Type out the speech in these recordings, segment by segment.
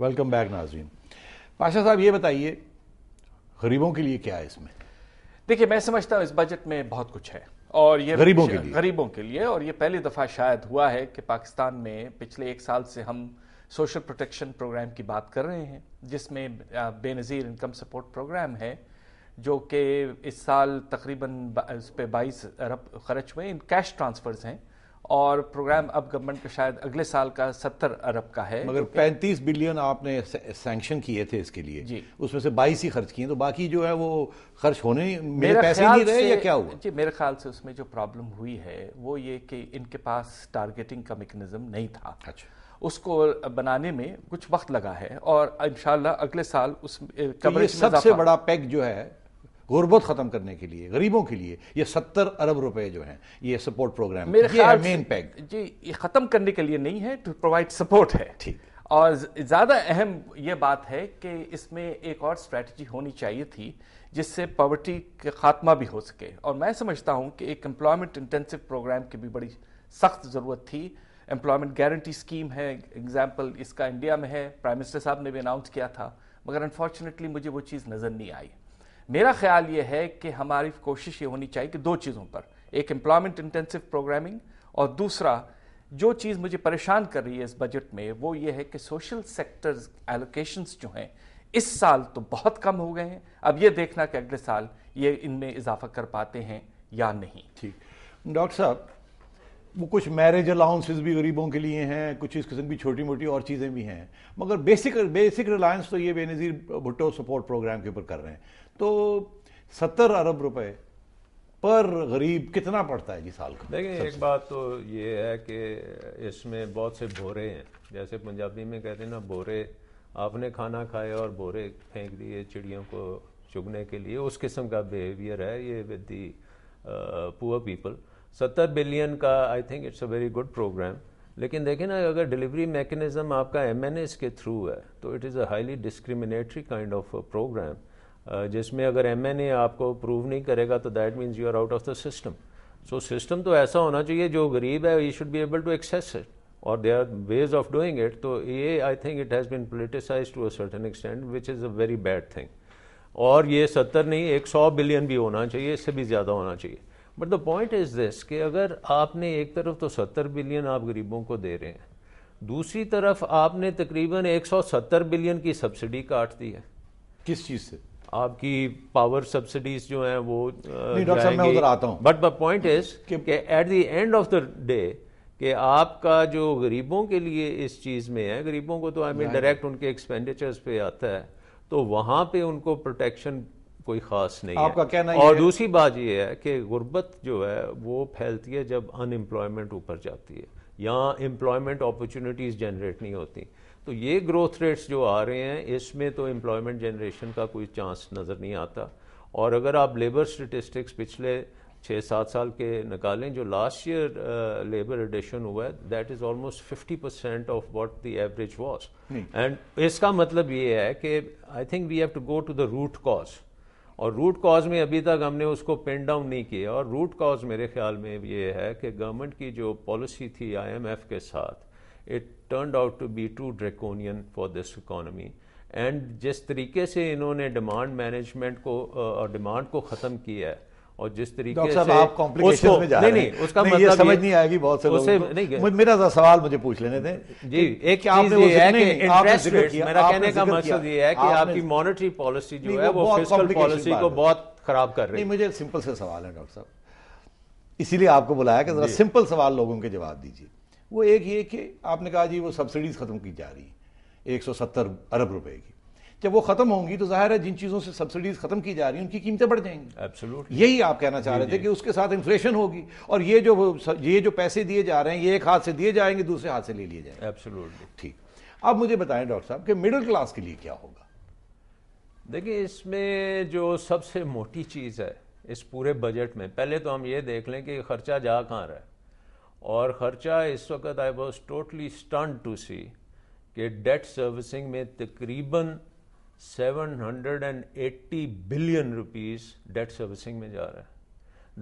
Welcome back नाजीन पाशा साहब ये बताइए गरीबों के लिए क्या है इसमें देखिए मैं समझता हूँ इस बजट में बहुत कुछ है और ये गरीबों के लिए गरीबों के लिए और ये पहली दफ़ा शायद हुआ है कि पाकिस्तान में पिछले एक साल से हम सोशल प्रोटेक्शन प्रोग्राम की बात कर रहे हैं जिसमें बेनज़ीर इनकम सपोर्ट प्रोग्राम है जो कि इस साल तकरीबन इस पर बाईस अरब खर्च हुए इन कैश ट्रांसफ़र्स हैं और प्रोग्राम अब गवर्नमेंट का शायद अगले साल का सत्तर अरब का है मगर तो पैंतीस बिलियन आपने सैंक्शन किए थे इसके लिए जी उसमें से बाईस ही खर्च किए तो बाकी जो है वो खर्च होने मेरे पैसे नहीं रहे या क्या हुआ जी मेरे ख्याल से उसमें जो प्रॉब्लम हुई है वो ये कि इनके पास टारगेटिंग का मेकनिज़म नहीं था अच्छा उसको बनाने में कुछ वक्त लगा है और इन अगले साल उस कवरेज तो सबसे बड़ा पैक जो है गुरबत ख़त्म करने के लिए गरीबों के लिए ये सत्तर अरब रुपए जो हैं ये सपोर्ट प्रोग्राम मेरे ये मेन पैक जी ये ख़त्म करने के लिए नहीं है टू प्रोवाइड सपोर्ट है ठीक और ज़्यादा अहम ये बात है कि इसमें एक और स्ट्रैटी होनी चाहिए थी जिससे पॉवर्टी का खात्मा भी हो सके और मैं समझता हूँ कि एक एम्प्लॉयमेंट इंटेंसिव प्रोग्राम की भी बड़ी सख्त ज़रूरत थी एम्प्लॉयमेंट गारंटी स्कीम है एग्जाम्पल इसका इंडिया में है प्राइम मिनिस्टर साहब ने भी अनाउंस किया था मगर अनफॉर्चुनेटली मुझे वो चीज़ नज़र नहीं आई मेरा ख्याल ये है कि हमारी कोशिश ये होनी चाहिए कि दो चीज़ों पर एक एम्प्लॉयमेंट इंटेंसिव प्रोग्रामिंग और दूसरा जो चीज़ मुझे परेशान कर रही है इस बजट में वो ये है कि सोशल सेक्टर्स एलोकेशंस जो हैं इस साल तो बहुत कम हो गए हैं अब ये देखना कि अगले साल ये इनमें इजाफा कर पाते हैं या नहीं ठीक डॉक्टर साहब वो कुछ मैरिज अलाउंसेस भी गरीबों के लिए हैं कुछ इस किस्म की छोटी मोटी और चीज़ें भी हैं मगर बेसिक बेसिक रिलायंस तो ये बेनज़ीर भुट्टो सपोर्ट प्रोग्राम के ऊपर कर रहे हैं तो सत्तर अरब रुपए पर गरीब कितना पड़ता है जी साल का देखिए एक बात तो ये है कि इसमें बहुत से भोरे हैं जैसे पंजाबी में कहते हैं ना भोरे आपने खाना खाया और भोरे फेंक दिए चिड़ियों को चुगने के लिए उस किस्म का बिहेवियर है ये विद दी पुअर पीपल सत्तर बिलियन का I think it's a very good programme लेकिन देखें ना अगर डिलीवरी मैकेनिज़्म आपका एम के थ्रू है तो it is a highly discriminatory kind of programme जिसमें अगर एम आपको प्रूव नहीं करेगा तो that means you are out of the system so system तो ऐसा होना चाहिए जो गरीब है you should be able to access it और they are ways of doing it तो ये I think it has been politicise to an extent which is a very bad thing और ये सत्तर नहीं एक सौ बिलियन भी होना चाहिए इससे भी ज़्यादा होना चाहिए but the point is this कि अगर आपने एक तरफ तो 70 बिलियन आप गरीबों को दे रहे हैं दूसरी तरफ आपने तकरीबन 170 बिलियन की सब्सिडी काट दी है किस चीज़ से आपकी पावर सब्सिडीज जो हैं वो डॉक्टर आता हूँ बट द पॉइंट इज कि at the end of the day कि आपका जो गरीबों के लिए इस चीज़ में है गरीबों को तो आई मीन डायरेक्ट उनके एक्सपेंडिचर्स पे आता है तो वहां पे उनको प्रोटेक्शन कोई ख़ास नहीं आपका है कहना और दूसरी बात यह है कि गुर्बत जो है वो फैलती है जब अनएम्प्लॉयमेंट ऊपर जाती है या एम्प्लॉयमेंट अपॉर्चुनिटीज़ जनरेट नहीं होती तो ये ग्रोथ रेट्स जो आ रहे हैं इसमें तो एम्प्लॉयमेंट जनरेशन का कोई चांस नज़र नहीं आता और अगर आप लेबर स्टेटिस्टिक्स पिछले छः सात साल के निकालें जो लास्ट ईयर लेबर एडिशन हुआ है that is almost fifty percent of what the average was and इसका मतलब ये है कि I think we have to go to the root cause और रूट कॉज में अभी तक हमने उसको पेंड डाउन नहीं किया और रूट कॉज मेरे ख्याल में ये है कि गवर्नमेंट की जो पॉलिसी थी आईएमएफ के साथ it turned out to be too draconian for this economy and जिस तरीके से इन्होंने डिमांड मैनेजमेंट को और डिमांड को ख़त्म किया है और जिस तरीके से आप कॉम्प्लिकेशन में जा नहीं, रहे हैं नहीं उसका नहीं, मतलब समझ नहीं आएगी बहुत से उसे नहीं मेरा सवाल मुझे पूछ लेने थे जी एक आपने वो है कि इंटरेस्ट रेट मेरा कहने का मकसद ये है कि आपकी मॉनेटरी पॉलिसी जो है वो फिस्कल पॉलिसी को बहुत खराब कर रही है मुझे सिंपल से सवाल है डॉक्टर साहब इसीलिए आपको बुलाया कि जरा सिंपल सवाल लोगों के जवाब दीजिए वो एक ये कि आपने कहा जी वो सब्सिडीज खत्म की जा रही है 170 अरब रुपए की जब वो खत्म होंगी तो जाहिर है जिन चीज़ों से सब्सिडीज खत्म की जा रही है उनकी कीमतें बढ़ जाएंगी एब्सोल्युटली यही आप कहना चाह रहे थे कि उसके साथ इन्फ्लेशन होगी और ये जो ये जो पैसे दिए जा रहे हैं ये एक हाथ से दिए जाएंगे दूसरे हाथ से ले लिए जाएंगे एब्सोल्युटली ठीक अब मुझे बताएं डॉक्टर साहब कि मिडिल क्लास के लिए क्या होगा देखिए इसमें जो सबसे मोटी चीज़ है इस पूरे बजट में पहले तो हम ये देख लें कि खर्चा जा कहाँ रहा है और ख़र्चा इस वक्त I was totally stunned to see कि डेट सर्विसिंग में तकरीबन 780 बिलियन रुपीस डेट सर्विसिंग में जा रहा है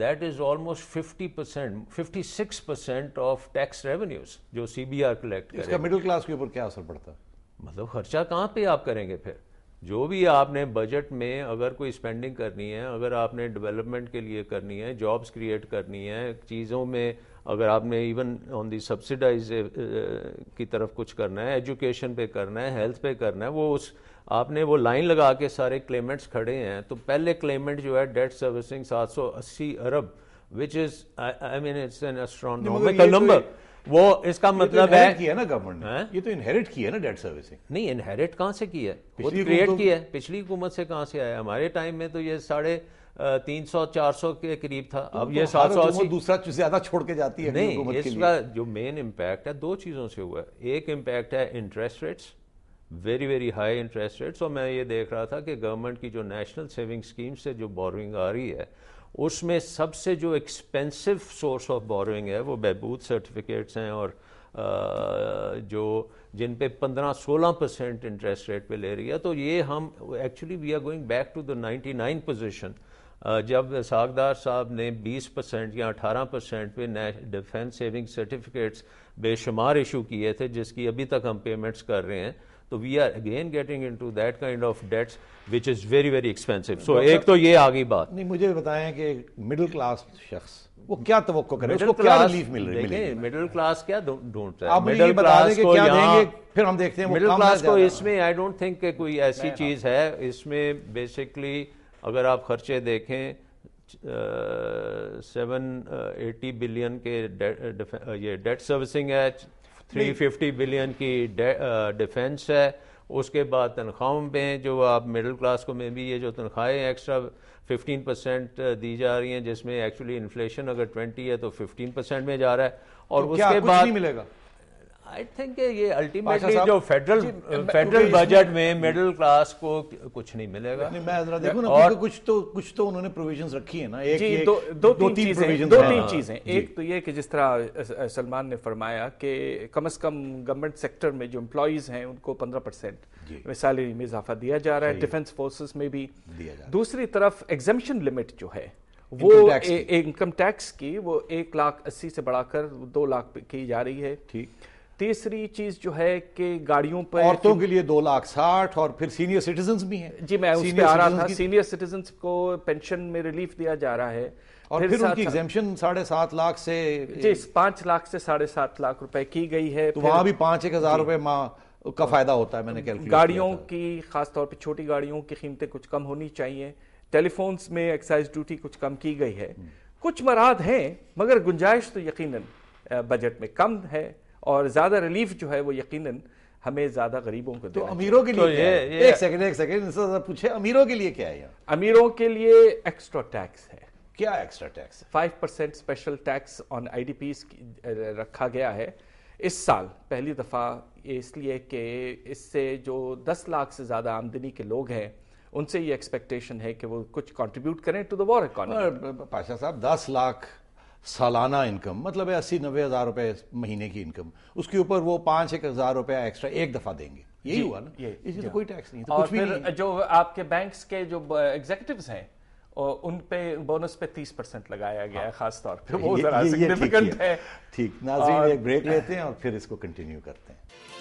that is almost 50 percent fifty six percent of tax revenues जो सी बी आर कलेक्ट इसका मिडिल क्लास के ऊपर क्या असर पड़ता है मतलब खर्चा कहाँ पे आप करेंगे फिर जो भी आपने बजट में अगर कोई स्पेंडिंग करनी है अगर आपने डेवलपमेंट के लिए करनी है जॉब्स क्रिएट करनी है चीज़ों में अगर आपने इवन ऑन दी सब्सिडाइज की तरफ कुछ करना है एजुकेशन पे करना है हेल्थ पे करना है वो उस आपने वो लाइन लगा के सारे क्लेमेंट्स खड़े हैं तो पहले क्लेमेंट जो है डेट सर्विसिंग 780 अरब which is I mean it's an astronomical number वो इसका तो मतलब तो है किया ना गवर्नमेंट ने हाँ? ये तो इनहेरिट किया ना डेट सर्विसिंग नहीं इनहेरिट कहां से किया है वो क्रिएट किया है पिछली हुकूमत से कहां से आया हमारे टाइम में तो ये साढ़े तीन सौ चार सौ के करीब था तो अब तो ये सात सौ अस्सी दूसरा ज्यादा छोड़ के जाती है नहीं इसका जो मेन इम्पैक्ट है दो चीज़ों से हुआ है एक इम्पैक्ट है interest rates very very high interest rates और मैं ये देख रहा था कि गवर्नमेंट की जो नेशनल सेविंग स्कीम से जो बोरोइंग आ रही है उसमें सबसे जो एक्सपेंसिव सोर्स ऑफ बोरोइंग है वो बहबूद सर्टिफिकेट्स हैं और जो जिन पे 15-16 परसेंट इंटरेस्ट रेट पे ले रही है तो ये हम actually we are going back to the 99 position जब सागदार साहब ने 20 परसेंट या 18 परसेंट पे डिफेंस सेविंग सर्टिफिकेट्स बेशुमार इशू किए थे जिसकी अभी तक हम पेमेंट्स कर रहे हैं तो we are again getting into that kind of debts which is very very expensive so एक तो ये आगे बात नहीं मुझे बताएं कि मिडिल क्लास शख्स वो क्या तवक्को करे उसको क्या रिलीफ मिल रही है मिडिल क्लास क्या ढूंढता है मिडिल क्लास को देंगे फिर हम देखते हैं मिडिल क्लास को इसमें आई डोंट थिंक कोई ऐसी चीज है इसमें बेसिकली अगर आप खर्चे देखें सेवन एटी बिलियन के ये डेट सर्विसिंग है थ्री फिफ्टी बिलियन की डिफेंस है उसके बाद तनख्वाहों में जो आप मिडिल क्लास को में भी ये जो तनख्वाहें एक्स्ट्रा फिफ्टीन परसेंट दी जा रही हैं जिसमें एक्चुअली इन्फ्लेशन अगर ट्वेंटी है तो फिफ्टीन परसेंट में जा रहा है और तो उसके बाद मिलेगा आई थिंक ये अल्टीमेटली जो फेडरल फेडरल बजट में मिडिल क्लास को कुछ नहीं मिलेगा नहीं मैं जरा देखूं ना और कुछ तो कुछ तो उन्होंने प्रोविजंस रखी है ना एक, जी, एक दो दो, दो तीन चीजें दो तीन चीजें हाँ, एक तो ये कि जिस तरह सलमान ने फरमाया कि कम से कम गवर्नमेंट सेक्टर में जो एम्प्लॉयज हैं उनको पंद्रह परसेंट सैलरी में इजाफा दिया जा रहा है डिफेंस फोर्सेज में भी दूसरी तरफ एग्जामेशन लिमिट जो है वो इनकम टैक्स की वो एक लाख अस्सी से बढ़ाकर दो लाख की जा रही है ठीक तीसरी चीज जो है कि गाड़ियों पर औरतों के लिए दो लाख साठ और फिर सीनियर सिटीजन भी हैं जी मैं उस आ रहा था सीनियर सिटीजन को पेंशन में रिलीफ दिया जा रहा है और फिर, फिर उनकी एग्जेम्पन साढ़े सात लाख से जी पांच लाख से साढ़े सात लाख रुपए की गई है तो वहां भी पांच एक हजार रुपए माँ का फायदा होता है मैंने कैलकुलेट गाड़ियों की खासतौर पर छोटी गाड़ियों की कीमतें कुछ कम होनी चाहिए टेलीफोन्स में एक्साइज ड्यूटी कुछ कम की गई है हम्म। कुछ मराद हैं मगर गुंजाइश तो यकीनन बजट में कम है और ज़्यादा रिलीफ जो है वो यकीनन हमें ज्यादा गरीबों को तो अमीरों के लिए तो ये, ये एक सेकंड एक सेकंड पूछे अमीरों के लिए क्या है यार? अमीरों के लिए एक्स्ट्रा टैक्स है क्या extra tax five percent special tax on आई रखा गया है इस साल पहली दफ़ा इसलिए कि इससे जो दस लाख से ज़्यादा आमदनी के लोग हैं उनसे ये एक्सपेक्टेशन है कि वो कुछ कंट्रीब्यूट करें to the war economy Pasha साहब दस लाख सालाना इनकम मतलब है अस्सी नब्बे हज़ार रुपए महीने की इनकम उसके ऊपर वो पांच एक हज़ार रुपया एक्स्ट्रा एक दफ़ा देंगे यही हुआ ना इसी तो कोई टैक्स नहीं और कुछ भी नहीं। जो आपके बैंक्स के जो एग्जीक्यूटिव हैं उन पे बोनस पे तीस परसेंट लगाया गया हाँ। खास तौर पे वो जरा सिग्निफिकेंट है ठीक नाजी एक ब्रेक लेते हैं और फिर इसको कंटिन्यू करते हैं